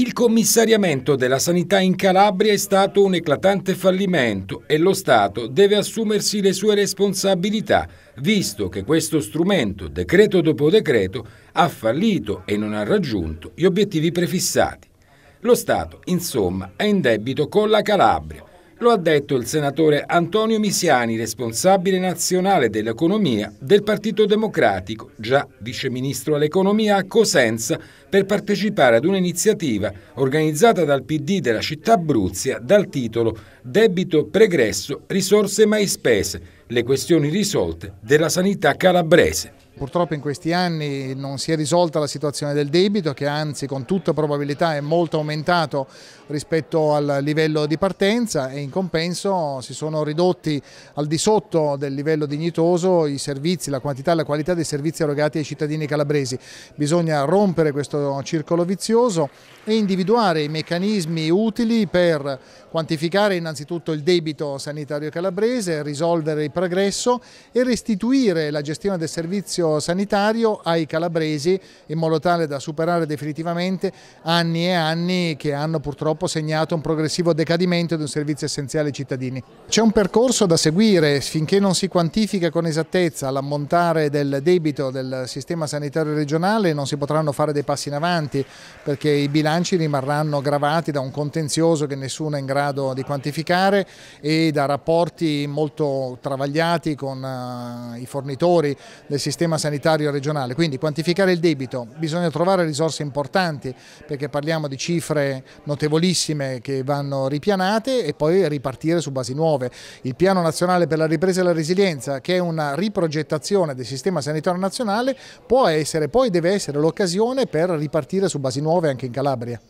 Il commissariamento della sanità in Calabria è stato un eclatante fallimento e lo Stato deve assumersi le sue responsabilità, visto che questo strumento, decreto dopo decreto, ha fallito e non ha raggiunto gli obiettivi prefissati. Lo Stato, insomma, è in debito con la Calabria lo ha detto il senatore Antonio Misiani, responsabile nazionale dell'economia del Partito Democratico, già viceministro all'economia a Cosenza, per partecipare ad un'iniziativa organizzata dal PD della città Bruzia dal titolo Debito pregresso, risorse mai spese, le questioni risolte della sanità calabrese. Purtroppo in questi anni non si è risolta la situazione del debito che anzi con tutta probabilità è molto aumentato rispetto al livello di partenza e in compenso si sono ridotti al di sotto del livello dignitoso i servizi, la quantità e la qualità dei servizi erogati ai cittadini calabresi. Bisogna rompere questo circolo vizioso e individuare i meccanismi utili per quantificare innanzitutto il debito sanitario calabrese, risolvere il progresso e restituire la gestione del servizio sanitario ai calabresi in modo tale da superare definitivamente anni e anni che hanno purtroppo segnato un progressivo decadimento di un servizio essenziale ai cittadini. C'è un percorso da seguire finché non si quantifica con esattezza l'ammontare del debito del sistema sanitario regionale non si potranno fare dei passi in avanti perché i bilanci rimarranno gravati da un contenzioso che nessuno è in grado di quantificare e da rapporti molto travagliati con eh, i fornitori del sistema sanitario regionale, quindi quantificare il debito, bisogna trovare risorse importanti perché parliamo di cifre notevolissime che vanno ripianate e poi ripartire su basi nuove. Il piano nazionale per la ripresa e la resilienza che è una riprogettazione del sistema sanitario nazionale può essere, poi deve essere l'occasione per ripartire su basi nuove anche in Calabria.